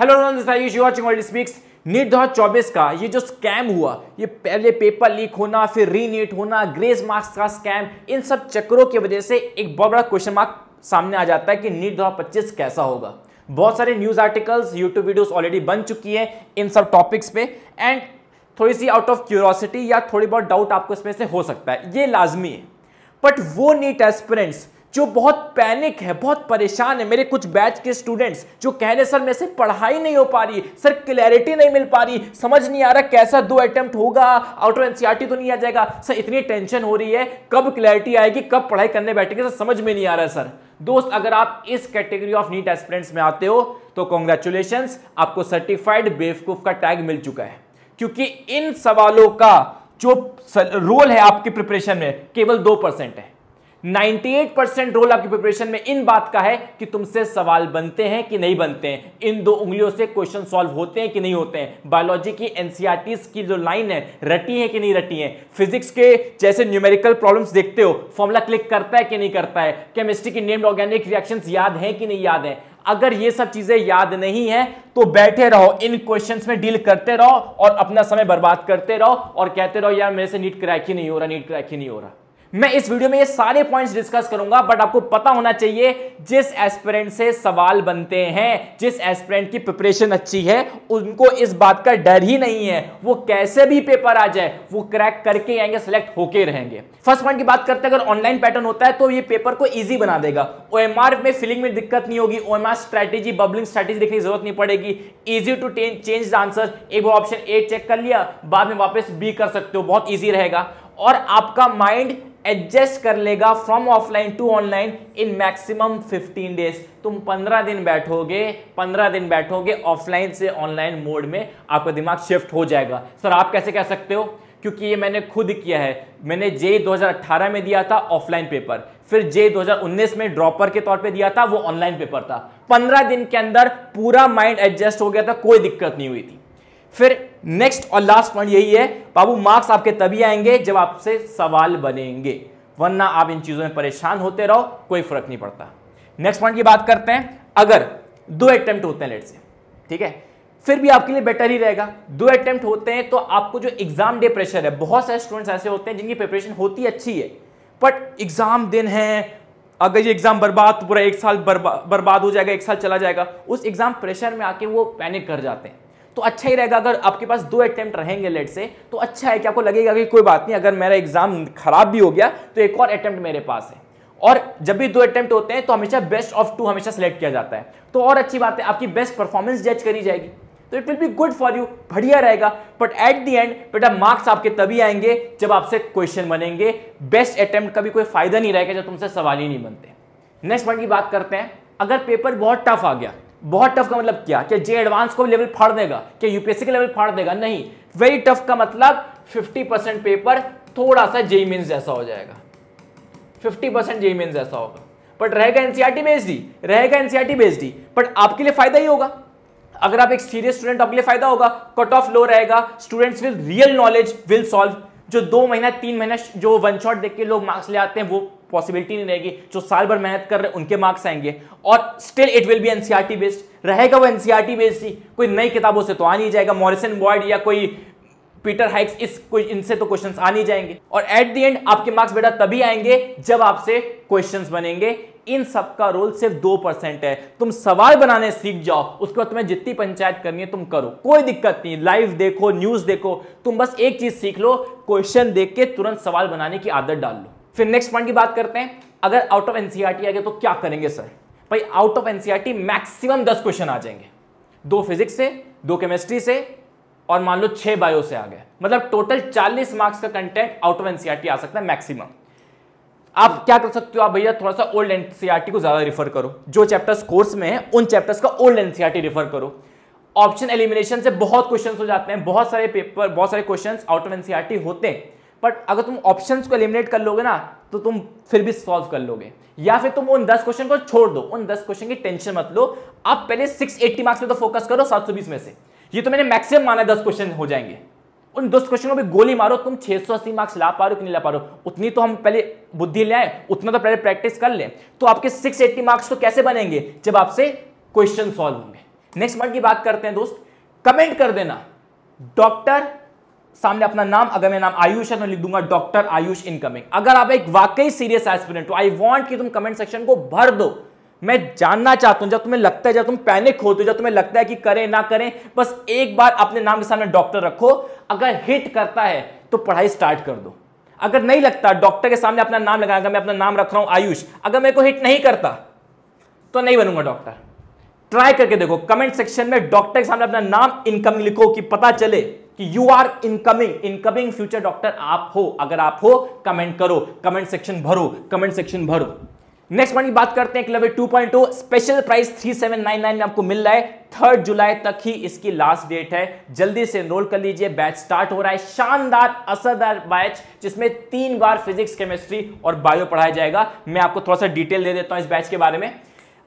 hello you watching world speaks NEET दो चौबीस का ये जो स्कैम हुआ ये पहले पेपर लीक होना फिर रीनीट होना ग्रेस मार्क्स का स्कैम इन सब चक्रों की वजह से एक बहुत बड़ा क्वेश्चन मार्क सामने आ जाता है कि नीट दो पच्चीस कैसा होगा बहुत सारे news articles YouTube videos already बन चुकी हैं इन सब टॉपिक्स पे एंड थोड़ी सी आउट ऑफ क्यूरोसिटी या थोड़ी बहुत डाउट आपको इसमें से हो सकता है ये लाजमी है बट वो नीट एस्पिरेंट्स जो बहुत पैनिक है बहुत परेशान है मेरे कुछ बैच के स्टूडेंट्स जो कह रहे सर मेरे से पढ़ाई नहीं हो पा रही सर क्लैरिटी नहीं मिल पा रही समझ नहीं आ रहा कैसा दो अटेम्प्ट होगा आउट ऑफ एनसीआरटी तो नहीं आ जाएगा सर इतनी टेंशन हो रही है कब क्लैरिटी आएगी कब पढ़ाई करने बैठेंगे सर समझ में नहीं आ रहा है सर दोस्त अगर आप इस कैटेगरी ऑफ नीट एस्पिरेंट्स में आते हो तो कॉन्ग्रेचुलेशन आपको सर्टिफाइड बेवकूफ का टैग मिल चुका है क्योंकि इन सवालों का जो रोल है आपके प्रिपरेशन में केवल दो परसेंट है 98 परसेंट रोल आपकी प्रिपरेशन में इन बात का है कि तुमसे सवाल बनते हैं कि नहीं बनते हैं इन दो उंगलियों से क्वेश्चन सॉल्व होते हैं कि नहीं होते हैं बायोलॉजी की एनसीआरटी e की जो लाइन है रटी है कि नहीं रटी है फिजिक्स के जैसे न्यूमेरिकल प्रॉब्लम्स देखते हो फॉर्मुला क्लिक करता है कि नहीं करता है केमिस्ट्री की नेम्ड ऑर्गेनिक रिएक्शन याद है कि नहीं याद है अगर ये सब चीजें याद नहीं है तो बैठे रहो इन क्वेश्चंस में डील करते रहो और अपना समय बर्बाद करते रहो और कहते रहो यार मेरे से नीट क्रैक ही नहीं हो रहा नीट क्रैक ही नहीं हो रहा मैं इस वीडियो में ये सारे पॉइंट्स डिस्कस करूंगा बट आपको पता होना चाहिए जिस एस्पिरेंट से सवाल बनते हैं जिस एस्पिरेंट की प्रिपरेशन अच्छी है उनको इस बात का डर ही नहीं है वो कैसे भी पेपर आ जाए वो क्रैक करके आएंगे सिलेक्ट होके रहेंगे फर्स्ट पॉइंट की बात करते हैं अगर ऑनलाइन पैटर्न होता है तो ये पेपर को ईजी बना देगा ओ में फिलिंग में दिक्कत नहीं होगी ओ एम बबलिंग स्ट्रैटेजी देखने की जरूरत नहीं पड़ेगी easy to change the answer एक बार ऑप्शन ए चेक कर लिया बाद में वापस बी कर सकते हो बहुत ईजी रहेगा और आपका माइंड एडजस्ट कर लेगा from offline to online in maximum 15 days तुम 15 दिन बैठोगे 15 दिन बैठोगे ऑफलाइन से ऑनलाइन मोड में आपका दिमाग शिफ्ट हो जाएगा सर आप कैसे कह सकते हो क्योंकि ये मैंने खुद किया है मैंने जे 2018 में दिया था ऑफलाइन पेपर फिर जे 2019 में ड्रॉपर के तौर पे दिया था वो ऑनलाइन पेपर था 15 दिन के अंदर पूरा माइंड एडजस्ट हो गया था कोई दिक्कत नहीं हुई थी फिर नेक्स्ट और लास्ट पॉइंट यही है बाबू मार्क्स आपके तभी आएंगे जब आपसे सवाल बनेंगे वरना आप इन चीज़ों में परेशान होते रहो कोई फर्क नहीं पड़ता नेक्स्ट पॉइंट की बात करते हैं अगर दो अटेम्प्ट होते हैं लेट से ठीक है फिर भी आपके लिए बेटर ही रहेगा दो अटेम्प्ट होते हैं तो आपको जो एग्जाम डे प्रेशर है बहुत सारे स्टूडेंट्स ऐसे होते हैं जिनकी प्रिपरेशन होती अच्छी है बट एग्जाम दिन है अगर ये एग्जाम बर्बाद पूरा एक साल बर्बा, बर्बाद हो जाएगा एक साल चला जाएगा उस एग्जाम प्रेशर में आके वो पैनिक कर जाते हैं तो अच्छा ही रहेगा अगर आपके पास दो अटैम्प्ट रहेंगे लेट से तो अच्छा है कि आपको लगेगा कि कोई बात नहीं अगर मेरा एग्जाम खराब भी हो गया तो एक और अटैम्प्ट मेरे पास है और जब भी दो अटैम्प्ट होते हैं तो हमेशा बेस्ट ऑफ टू हमेशा सेलेक्ट किया जाता है तो और अच्छी बात है आपकी बेस्ट परफॉर्मेंस जज करी जाएगी तो it will be good for you बढ़िया रहेगा बट एट दी एंड बेटा मार्क्स आपके तभी आएंगे जब आपसे क्वेश्चन बनेंगे बेस्ट अटैम्प्ट का भी कोई फायदा नहीं रहेगा जब तुमसे सवाल ही नहीं बनते नेक्स्ट पॉइंट की बात करते हैं अगर पेपर बहुत टफ आ गया बहुत टफ का मतलब क्या कि जे एडवांस को लेवल फाड़ देगा कि यूपीएससी के लेवल फाड़ देगा नहीं वेरी टफ का मतलब 50 परसेंट पेपर थोड़ा सा जेई मीन जैसा हो जाएगा 50 परसेंट जेई मीन जैसा होगा बट रहेगा एनसीआरटी बेस्ड e ही रहेगा एनसीआरटी बेस्ड e ही बट आपके लिए फायदा ही होगा अगर आप एक सीरियस स्टूडेंट आपके लिए फायदा होगा कट ऑफ लो रहेगा students will real knowledge will solve जो दो महीना तीन महीना जो वन शॉट देख के लोग मार्क्स ले आते हैं वो पॉसिबिलिटी नहीं रहेगी जो साल भर मेहनत कर रहे हैं उनके मार्क्स आएंगे और still it will be NCERT based रहेगा वो एनसीईआरटी बेस्ड e ही कोई नई किताबों से तो आ नहीं जाएगा मॉरिसन बॉयड या कोई पीटर हाइक्स इस कोई इनसे तो क्वेश्चन आ नहीं जाएंगे और एट द एंड आपके मार्क्स बेटा तभी आएंगे जब आपसे क्वेश्चन बनेंगे इन सब का रोल सिर्फ दो परसेंट है तुम सवाल बनाने सीख जाओ उसके बाद तुम्हें जितनी पंचायत करनी है तुम करो कोई दिक्कत नहीं लाइव देखो न्यूज देखो तुम बस एक चीज सीख लो क्वेश्चन देख के तुरंत सवाल बनाने की आदत डाल लो फिर नेक्स्ट पॉइंट की बात करते हैं अगर आउट ऑफ एनसीआरटी आ गया तो क्या करेंगे सर भाई आउट ऑफ एनसीआरटी मैक्सिमम दस क्वेश्चन आ जाएंगे दो फिजिक्स से दो केमिस्ट्री से और मान लो छह बायो से आ गए मतलब टोटल चालीस मार्क्स का कंटेंट आउट ऑफ एनसीआरटी आ सकता है मैक्सिमम आप क्या कर सकते हो आप भैया थोड़ा सा ओल्ड एनसीआरटी e को ज़्यादा रिफर करो जो चैप्टर्स कोर्स में है उन चैप्टर्स का ओल्ड एनसीआरटी रिफर करो ऑप्शन एलिमिनेशन से बहुत क्वेश्चन हो जाते हैं बहुत सारे पेपर बहुत सारे क्वेश्चन आउट ऑफ एनसीआरटी होते हैं बट अगर तुम ऑप्शन को एलिमिनेट कर लोगे ना तो तुम फिर भी सॉल्व कर लोगे या फिर तुम उन दस क्वेश्चन को छोड़ दो उन दस क्वेश्चन की टेंशन मत लो आप पहले 680 मार्क्स पे तो फोकस करो 720 में से ये तो मैंने मैक्सिमम माना दस क्वेश्चन हो जाएंगे उन दस को भी गोली मारो तुम 680 मार्क्स ला पा रहे हो कि नहीं ला पा रहे हो उतनी तो हम पहले बुद्धि ले आए उतना तो पहले प्रैक्टिस कर ले तो आपके 680 मार्क्स तो कैसे बनेंगे जब आपसे क्वेश्चन सॉल्व होंगे नेक्स्ट वर्ड की बात करते हैं दोस्त कमेंट कर देना डॉक्टर सामने अपना नाम अगर मैं नाम आयुष है तो लिख दूंगा डॉक्टर आयुष इनकमिंग अगर आप एक वाकई सीरियस एस्पिरेंट हो आई वांट कि तुम कमेंट सेक्शन को भर दो मैं जानना चाहता हूं जब तुम्हें लगता है जब तुम पैनिक होते हो जब तुम्हें लगता है कि करें ना करें बस एक बार अपने नाम के सामने डॉक्टर रखो अगर हिट करता है तो पढ़ाई स्टार्ट कर दो अगर नहीं लगता डॉक्टर के सामने अपना नाम लगाएगा मैं अपना नाम रख रहा हूं आयुष अगर मेरे को हिट नहीं करता तो नहीं बनूंगा डॉक्टर ट्राई करके देखो कमेंट सेक्शन में डॉक्टर के सामने अपना नाम इनकम लिखो कि पता चले कि you are incoming incoming future doctor आप हो अगर आप हो कमेंट करो कमेंट सेक्शन भरो कमेंट सेक्शन भरो नेक्स्ट मॉर्निंग बात करते हैं क्लबे 2.0 स्पेशल प्राइस 3799 में आपको मिल रहा है थर्ड जुलाई तक ही इसकी लास्ट डेट है जल्दी से एनरोल कर लीजिए बैच स्टार्ट हो रहा है शानदार असरदार बैच जिसमें तीन बार फिजिक्स केमिस्ट्री और बायो पढ़ाया जाएगा मैं आपको थोड़ा सा डिटेल दे देता हूं इस बैच के बारे में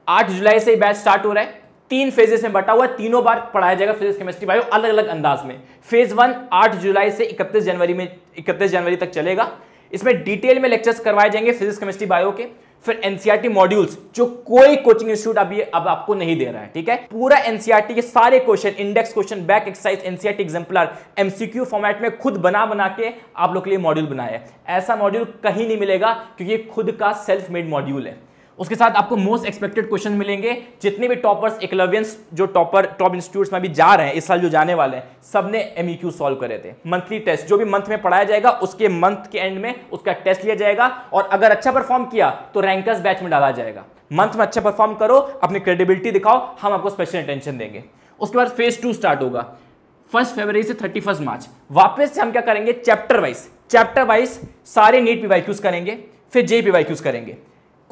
आठ जुलाई से बैच स्टार्ट हो रहा है तीन फेजेस में बटा हुआ है तीनों बार पढ़ाया जाएगा फिजिक्स केमिस्ट्री बायो अलग अलग अंदाज में फेज वन आठ जुलाई से इकतीस जनवरी में इकतीस जनवरी तक चलेगा इसमें डिटेल में लेक्चर्स करवाए जाएंगे फिजिक्स केमिस्ट्री बायो के फिर एनसीआरटी मॉड्यूल्स e जो कोई कोचिंग इंस्टीट्यूट अभी अब आपको नहीं दे रहा है ठीक है पूरा एनसीआरटी e के सारे question index question back exercise NCERT exemplar MCQ format में खुद बना बना के आप लोग के लिए मॉड्यूल बनाया है ऐसा मॉड्यूल कहीं नहीं मिलेगा क्योंकि खुद का सेल्फ मेड मॉड्यूल है उसके साथ आपको मोस्ट एक्सपेक्टेड क्वेश्चन मिलेंगे जितने भी टॉपर्स इकलवियंस जो टॉपर टॉप इंस्टीट्यूट्स में भी जा रहे हैं इस साल जो जाने वाले हैं सब ने एम सॉल्व करे थे मंथली टेस्ट जो भी मंथ में पढ़ाया जाएगा उसके मंथ के एंड में उसका टेस्ट लिया जाएगा और अगर अच्छा परफॉर्म किया तो रैंकर्स बैच में डाला जाएगा मंथ में अच्छा परफॉर्म करो अपनी क्रेडिबिलिटी दिखाओ हम आपको स्पेशल अटेंशन देंगे उसके बाद फेज टू स्टार्ट होगा फर्स्ट फरवरी से थर्टी फर्स्ट मार्च वापस से हम क्या करेंगे चैप्टर वाइज चैप्टर वाइज सारे नीट पी करेंगे फिर जे पी करेंगे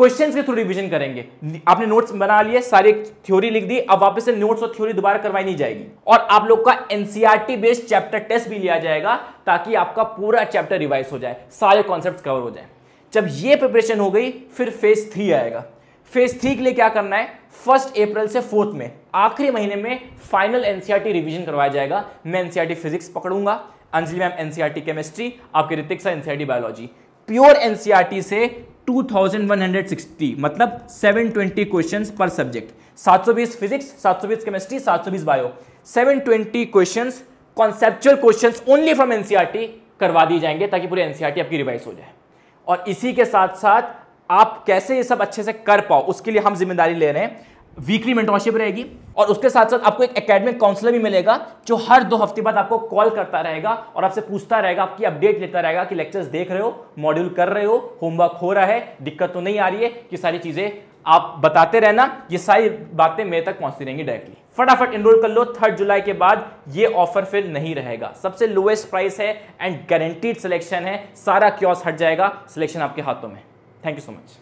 क्वेश्चंस के थ्रू रिवीजन करेंगे आपने नोट्स बना लिए सारी थ्योरी लिख दी अब वापस से नोट्स और थ्योरी दोबारा करवाई नहीं जाएगी और आप लोग का एनसीआरटी बेस्ड चैप्टर टेस्ट भी लिया जाएगा ताकि आपका पूरा चैप्टर रिवाइज हो जाए सारे कॉन्सेप्ट कवर हो जाए जब ये प्रिपरेशन हो गई फिर फेज थ्री आएगा फेज थ्री के लिए क्या करना है फर्स्ट अप्रैल से फोर्थ में आखिरी महीने में फाइनल एनसीआरटी रिविजन करवाया जाएगा मैं एनसीआरटी फिजिक्स e पकड़ूंगा Anjali ma'am NCERT chemistry e आपके Ritik sir NCERT biology pure NCERT से 2160 मतलब 720 क्वेश्चंस पर subject 720 physics 720 chemistry 720 bio 720 questions conceptual questions only from NCERT करवा दिए जाएंगे ताकि पूरी एनसीईआरटी e आपकी रिवाइज हो जाए और इसी के साथ साथ आप कैसे ये सब अच्छे से कर पाओ उसके लिए हम जिम्मेदारी ले रहे हैं वीकली मेंटोरशिप रहेगी और उसके साथ साथ आपको एक एकेडमिक काउंसलर भी मिलेगा जो हर दो हफ्ते बाद आपको कॉल करता रहेगा और आपसे पूछता रहेगा आपकी अपडेट लेता रहेगा कि लेक्चर्स देख रहे हो मॉड्यूल कर रहे हो होमवर्क हो रहा है दिक्कत तो नहीं आ रही है ये सारी चीज़ें आप बताते रहना ये सारी बातें मेरे तक पहुंचती रहेंगी डायरेक्टली फटाफट इनरोल कर लो थर्ड जुलाई के बाद ये ऑफर फिर नहीं रहेगा सबसे लोएस्ट प्राइस है एंड गारंटीड सिलेक्शन है सारा क्योस हट जाएगा सिलेक्शन आपके हाथों में थैंक यू सो मच